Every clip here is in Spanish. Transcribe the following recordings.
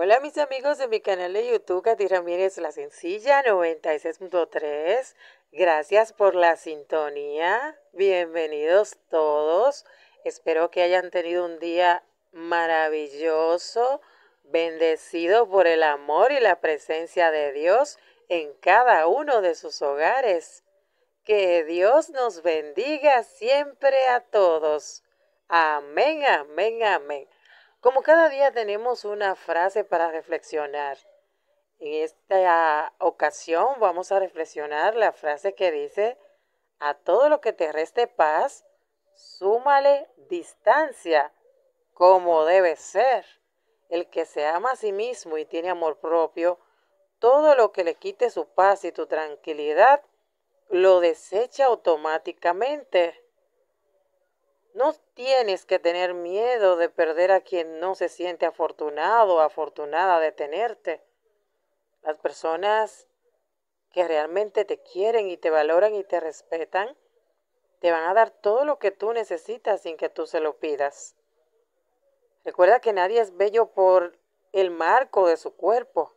Hola mis amigos de mi canal de YouTube, Katy Ramírez La Sencilla 96.3. Gracias por la sintonía. Bienvenidos todos. Espero que hayan tenido un día maravilloso, bendecido por el amor y la presencia de Dios en cada uno de sus hogares. Que Dios nos bendiga siempre a todos. Amén, amén, amén. Como cada día tenemos una frase para reflexionar. En esta ocasión vamos a reflexionar la frase que dice, a todo lo que te reste paz, súmale distancia, como debe ser. El que se ama a sí mismo y tiene amor propio, todo lo que le quite su paz y tu tranquilidad, lo desecha automáticamente. No tienes que tener miedo de perder a quien no se siente afortunado o afortunada de tenerte. Las personas que realmente te quieren y te valoran y te respetan, te van a dar todo lo que tú necesitas sin que tú se lo pidas. Recuerda que nadie es bello por el marco de su cuerpo,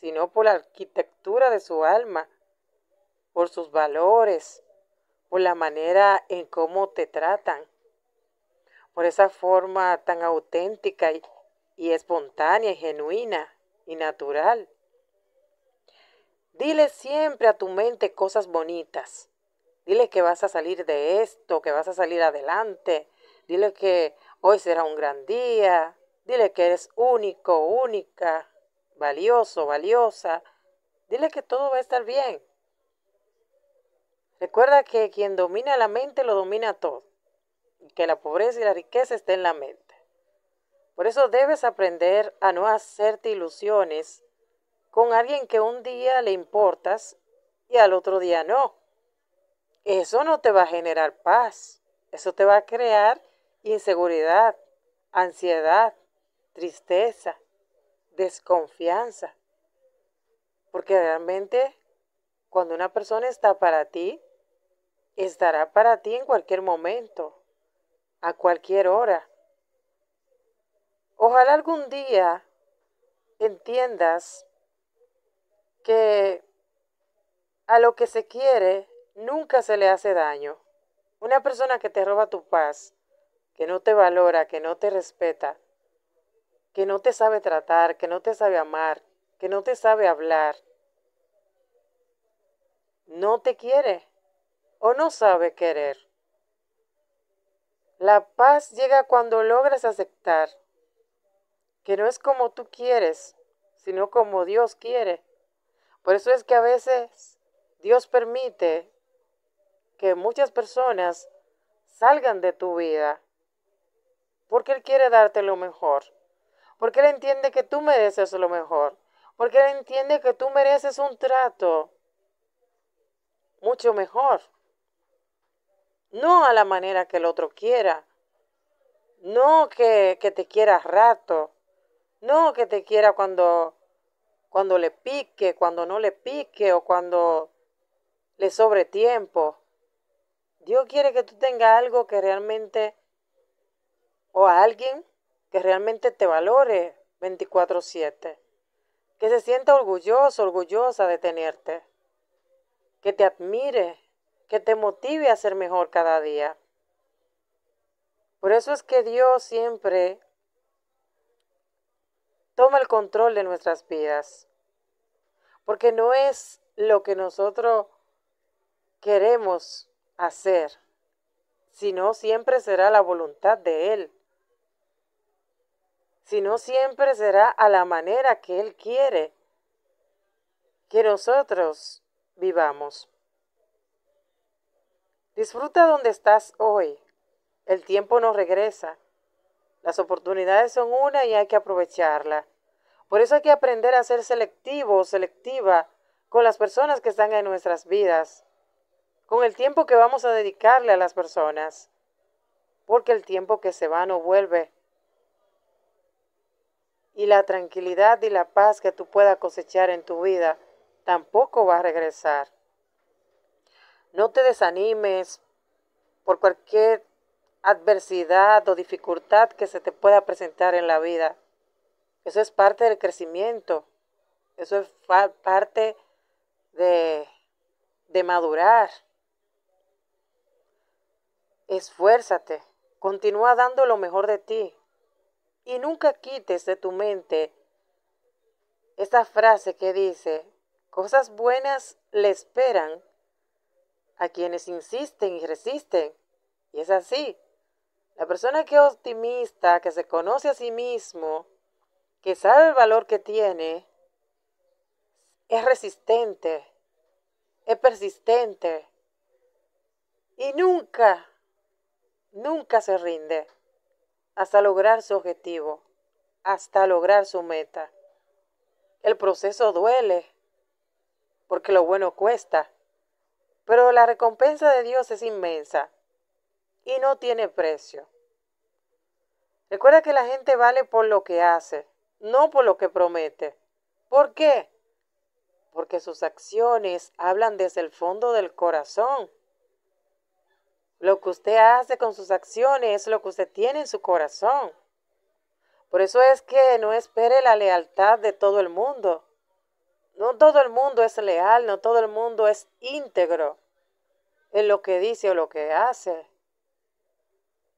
sino por la arquitectura de su alma, por sus valores, por la manera en cómo te tratan, por esa forma tan auténtica y espontánea, y genuina y natural. Dile siempre a tu mente cosas bonitas. Dile que vas a salir de esto, que vas a salir adelante. Dile que hoy será un gran día. Dile que eres único, única, valioso, valiosa. Dile que todo va a estar bien. Recuerda que quien domina la mente lo domina todo, y que la pobreza y la riqueza está en la mente. Por eso debes aprender a no hacerte ilusiones con alguien que un día le importas y al otro día no. Eso no te va a generar paz, eso te va a crear inseguridad, ansiedad, tristeza, desconfianza, porque realmente cuando una persona está para ti, estará para ti en cualquier momento, a cualquier hora. Ojalá algún día entiendas que a lo que se quiere nunca se le hace daño. Una persona que te roba tu paz, que no te valora, que no te respeta, que no te sabe tratar, que no te sabe amar, que no te sabe hablar, no te quiere o no sabe querer. La paz llega cuando logras aceptar que no es como tú quieres, sino como Dios quiere. Por eso es que a veces Dios permite que muchas personas salgan de tu vida, porque Él quiere darte lo mejor, porque Él entiende que tú mereces lo mejor, porque Él entiende que tú mereces un trato mucho mejor. No a la manera que el otro quiera. No que, te quiera rato. No que te quiera cuando, cuando le pique, cuando no le pique o cuando le sobre tiempo. Dios quiere que tú tengas algo que realmente, o a alguien que realmente te valore 24/7, que se sienta orgulloso, orgullosa de tenerte que te admire, que te motive a ser mejor cada día. Por eso es que Dios siempre toma el control de nuestras vidas, porque no es lo que nosotros queremos hacer, sino siempre será la voluntad de Él, sino siempre será a la manera que Él quiere que nosotros vivamos. Disfruta donde estás hoy. El tiempo no regresa. Las oportunidades son una y hay que aprovecharla. Por eso hay que aprender a ser selectivo o selectiva con las personas que están en nuestras vidas, con el tiempo que vamos a dedicarle a las personas, porque el tiempo que se va no vuelve. Y la tranquilidad y la paz que tú puedas cosechar en tu vida tampoco va a regresar. No te desanimes por cualquier adversidad o dificultad que se te pueda presentar en la vida. Eso es parte del crecimiento. Eso es parte de, de madurar. Esfuérzate. Continúa dando lo mejor de ti. Y nunca quites de tu mente esta frase que dice, Cosas buenas le esperan a quienes insisten y resisten. Y es así. La persona que es optimista, que se conoce a sí mismo, que sabe el valor que tiene, es resistente, es persistente y nunca, nunca se rinde hasta lograr su objetivo, hasta lograr su meta. El proceso duele, porque lo bueno cuesta. Pero la recompensa de Dios es inmensa y no tiene precio. Recuerda que la gente vale por lo que hace, no por lo que promete. ¿Por qué? Porque sus acciones hablan desde el fondo del corazón. Lo que usted hace con sus acciones es lo que usted tiene en su corazón. Por eso es que no espere la lealtad de todo el mundo no todo el mundo es leal, no todo el mundo es íntegro en lo que dice o lo que hace.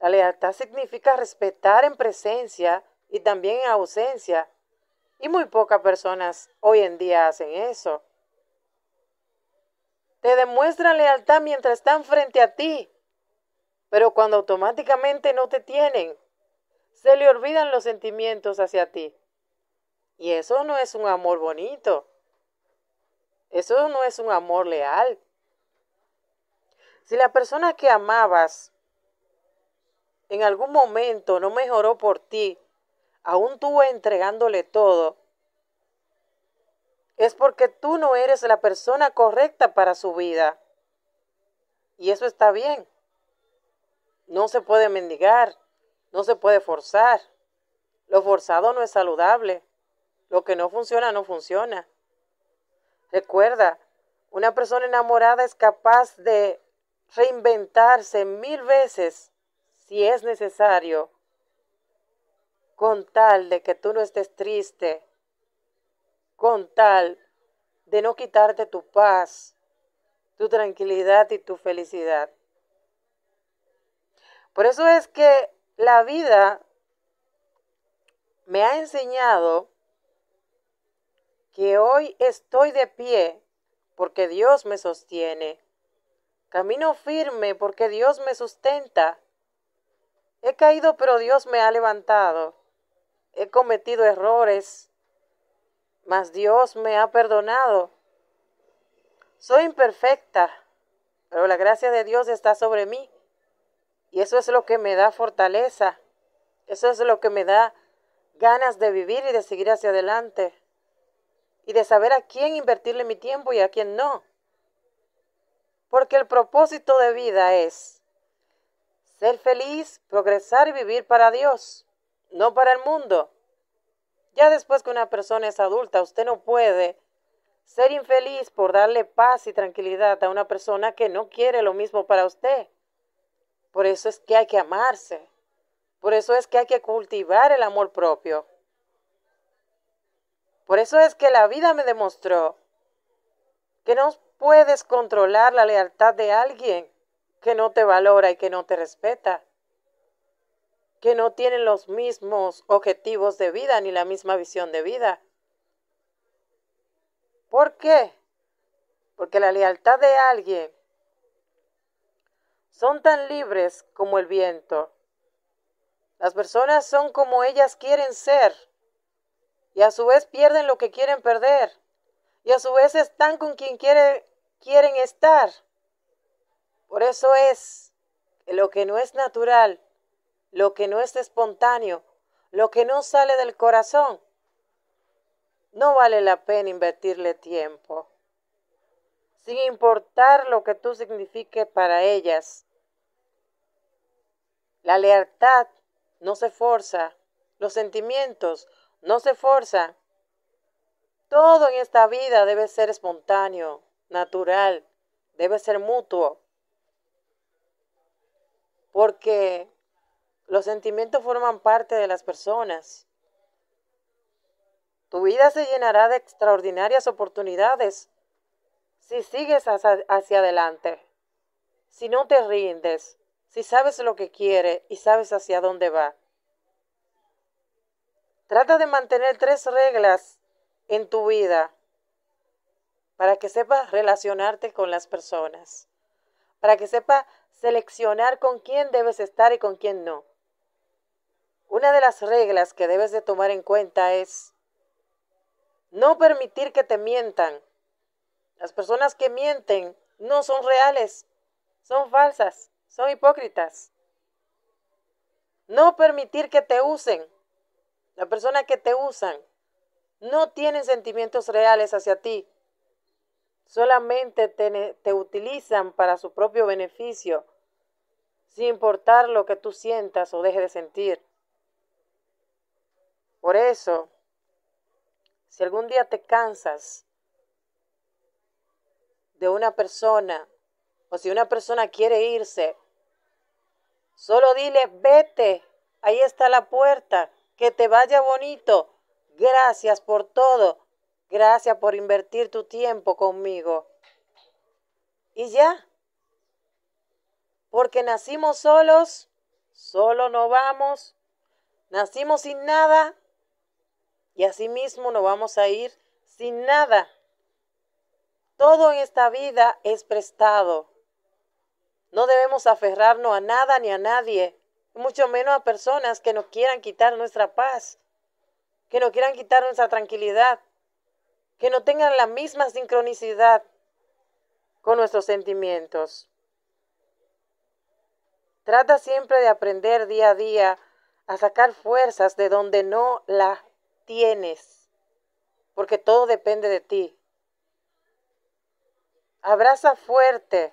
La lealtad significa respetar en presencia y también en ausencia. Y muy pocas personas hoy en día hacen eso. Te demuestran lealtad mientras están frente a ti, pero cuando automáticamente no te tienen, se le olvidan los sentimientos hacia ti. Y eso no es un amor bonito. Eso no es un amor leal. Si la persona que amabas en algún momento no mejoró por ti, aún tú entregándole todo, es porque tú no eres la persona correcta para su vida. Y eso está bien. No se puede mendigar, no se puede forzar. Lo forzado no es saludable. Lo que no funciona, no funciona. Recuerda, una persona enamorada es capaz de reinventarse mil veces si es necesario, con tal de que tú no estés triste, con tal de no quitarte tu paz, tu tranquilidad y tu felicidad. Por eso es que la vida me ha enseñado que hoy estoy de pie porque Dios me sostiene. Camino firme porque Dios me sustenta. He caído pero Dios me ha levantado. He cometido errores, mas Dios me ha perdonado. Soy imperfecta, pero la gracia de Dios está sobre mí. Y eso es lo que me da fortaleza. Eso es lo que me da ganas de vivir y de seguir hacia adelante y de saber a quién invertirle mi tiempo y a quién no. Porque el propósito de vida es ser feliz, progresar y vivir para Dios, no para el mundo. Ya después que una persona es adulta, usted no puede ser infeliz por darle paz y tranquilidad a una persona que no quiere lo mismo para usted. Por eso es que hay que amarse. Por eso es que hay que cultivar el amor propio. Por eso es que la vida me demostró que no puedes controlar la lealtad de alguien que no te valora y que no te respeta, que no tienen los mismos objetivos de vida ni la misma visión de vida. ¿Por qué? Porque la lealtad de alguien son tan libres como el viento. Las personas son como ellas quieren ser y a su vez pierden lo que quieren perder y a su vez están con quien quieren estar. Por eso es que lo que no es natural, lo que no es espontáneo, lo que no sale del corazón, no vale la pena invertirle tiempo, sin importar lo que tú signifique para ellas. La lealtad no se forza, los sentimientos no se forza. Todo en esta vida debe ser espontáneo, natural, debe ser mutuo. Porque los sentimientos forman parte de las personas. Tu vida se llenará de extraordinarias oportunidades si sigues hacia, adelante, si no te rindes, si sabes lo que quiere y sabes hacia dónde va. Trata de mantener tres reglas en tu vida para que sepas relacionarte con las personas, para que sepas seleccionar con quién debes estar y con quién no. Una de las reglas que debes de tomar en cuenta es no permitir que te mientan. Las personas que mienten no son reales, son falsas, son hipócritas. No permitir que te usen. Las personas que te usan no tienen sentimientos reales hacia ti. Solamente te, utilizan para su propio beneficio, sin importar lo que tú sientas o dejes de sentir. Por eso, si algún día te cansas de una persona o si una persona quiere irse, solo dile, vete, ahí está la puerta que te vaya bonito. Gracias por todo. Gracias por invertir tu tiempo conmigo. Y ya. Porque nacimos solos, solo no vamos. Nacimos sin nada y así mismo no vamos a ir sin nada. Todo en esta vida es prestado. No debemos aferrarnos a nada ni a nadie mucho menos a personas que no quieran quitar nuestra paz, que no quieran quitar nuestra tranquilidad, que no tengan la misma sincronicidad con nuestros sentimientos. Trata siempre de aprender día a día a sacar fuerzas de donde no las tienes, porque todo depende de ti. Abraza fuerte,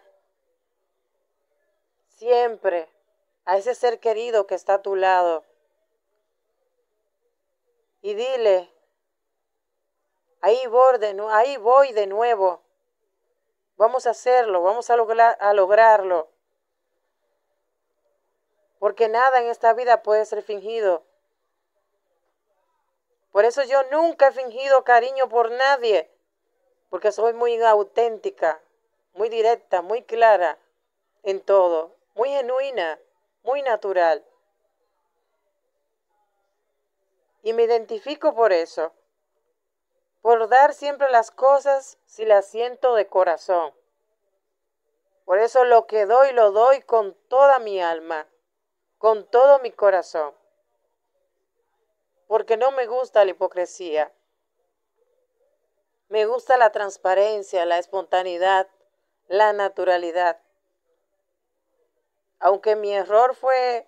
siempre a ese ser querido que está a tu lado y dile, ahí voy de, ahí voy de nuevo, vamos a hacerlo, vamos a lograrlo, porque nada en esta vida puede ser fingido. Por eso yo nunca he fingido cariño por nadie, porque soy muy auténtica, muy directa, muy clara en todo, muy genuina muy natural. Y me identifico por eso, por dar siempre las cosas si las siento de corazón. Por eso lo que doy lo doy con toda mi alma, con todo mi corazón, porque no me gusta la hipocresía. Me gusta la transparencia, la espontaneidad, la naturalidad. Aunque mi error fue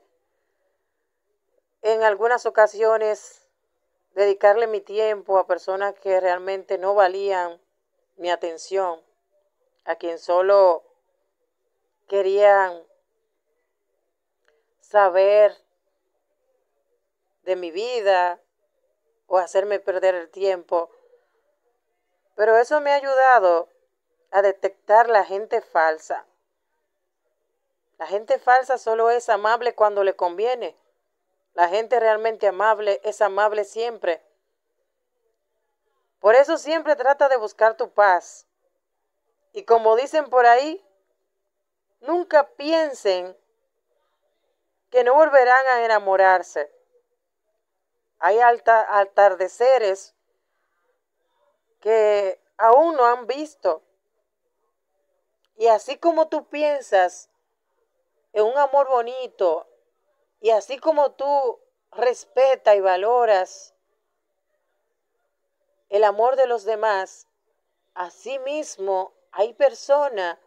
en algunas ocasiones dedicarle mi tiempo a personas que realmente no valían mi atención, a quien solo querían saber de mi vida o hacerme perder el tiempo. Pero eso me ha ayudado a detectar la gente falsa la gente falsa solo es amable cuando le conviene. La gente realmente amable es amable siempre. Por eso siempre trata de buscar tu paz. Y como dicen por ahí, nunca piensen que no volverán a enamorarse. Hay alta, atardeceres que aún no han visto. Y así como tú piensas es un amor bonito. Y así como tú respeta y valoras el amor de los demás, así mismo hay personas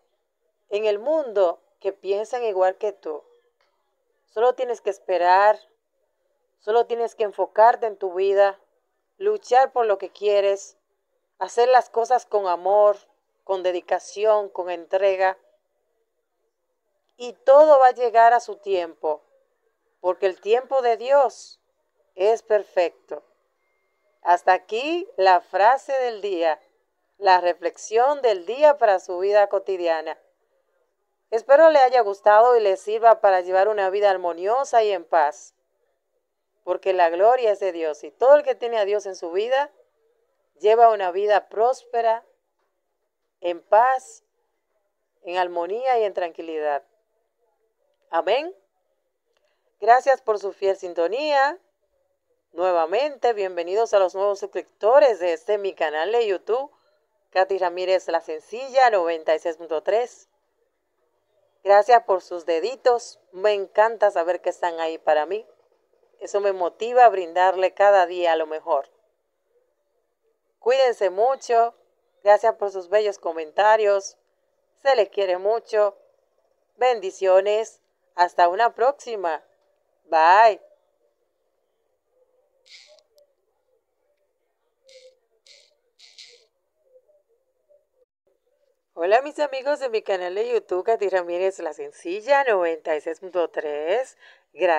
en el mundo que piensan igual que tú. Solo tienes que esperar, solo tienes que enfocarte en tu vida, luchar por lo que quieres, hacer las cosas con amor, con dedicación, con entrega y todo va a llegar a su tiempo, porque el tiempo de Dios es perfecto. Hasta aquí la frase del día, la reflexión del día para su vida cotidiana. Espero le haya gustado y le sirva para llevar una vida armoniosa y en paz, porque la gloria es de Dios y todo el que tiene a Dios en su vida lleva una vida próspera, en paz, en armonía y en tranquilidad. Amén. Gracias por su fiel sintonía. Nuevamente, bienvenidos a los nuevos suscriptores de este mi canal de YouTube, Katy Ramírez La Sencilla 96.3. Gracias por sus deditos. Me encanta saber que están ahí para mí. Eso me motiva a brindarle cada día lo mejor. Cuídense mucho. Gracias por sus bellos comentarios. Se les quiere mucho. Bendiciones. Hasta una próxima. Bye. Hola mis amigos de mi canal de YouTube, Katy Ramírez La Sencilla 96.3. Gracias.